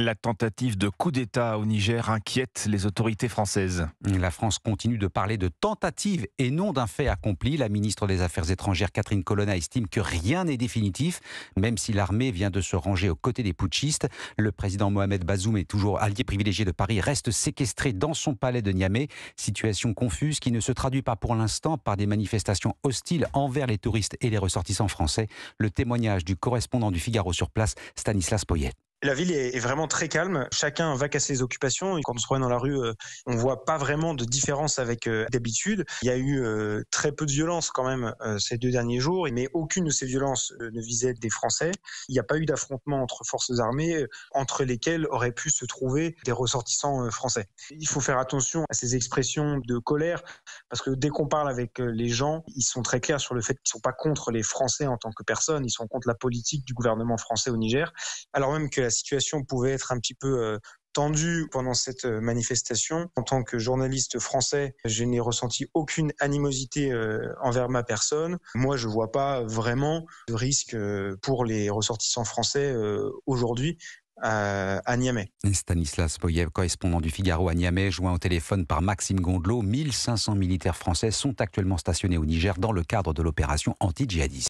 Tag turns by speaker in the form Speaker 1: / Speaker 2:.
Speaker 1: La tentative de coup d'État au Niger inquiète les autorités françaises. La France continue de parler de tentative et non d'un fait accompli. La ministre des Affaires étrangères Catherine Colonna estime que rien n'est définitif, même si l'armée vient de se ranger aux côtés des putschistes. Le président Mohamed Bazoum est toujours allié privilégié de Paris, reste séquestré dans son palais de Niamey. Situation confuse qui ne se traduit pas pour l'instant par des manifestations hostiles envers les touristes et les ressortissants français. Le témoignage du correspondant du Figaro sur place, Stanislas Poyet.
Speaker 2: La ville est vraiment très calme. Chacun va qu'à ses occupations. Et quand on se promène dans la rue, euh, on voit pas vraiment de différence avec euh, d'habitude. Il y a eu euh, très peu de violence quand même ces deux derniers jours, mais aucune de ces violences ne visait des Français. Il n'y a pas eu d'affrontement entre forces armées, entre lesquelles auraient pu se trouver des ressortissants français. Il faut faire attention à ces expressions de colère, parce que dès qu'on parle avec les gens, ils sont très clairs sur le fait qu'ils sont pas contre les Français en tant que personnes, ils sont contre la politique du gouvernement français au Niger, alors même que la situation pouvait être un petit peu euh, tendue pendant cette euh, manifestation. En tant que journaliste français, je n'ai ressenti aucune animosité euh, envers ma personne. Moi, je ne vois pas vraiment de risque pour les ressortissants français aujourd'hui à
Speaker 1: Niamey. Stanislas Poyev, correspondant du Figaro à Niamey, joint au téléphone par Maxime Gondelot, 1500 militaires français sont actuellement stationnés au Niger dans le cadre de l'opération anti-djihadiste.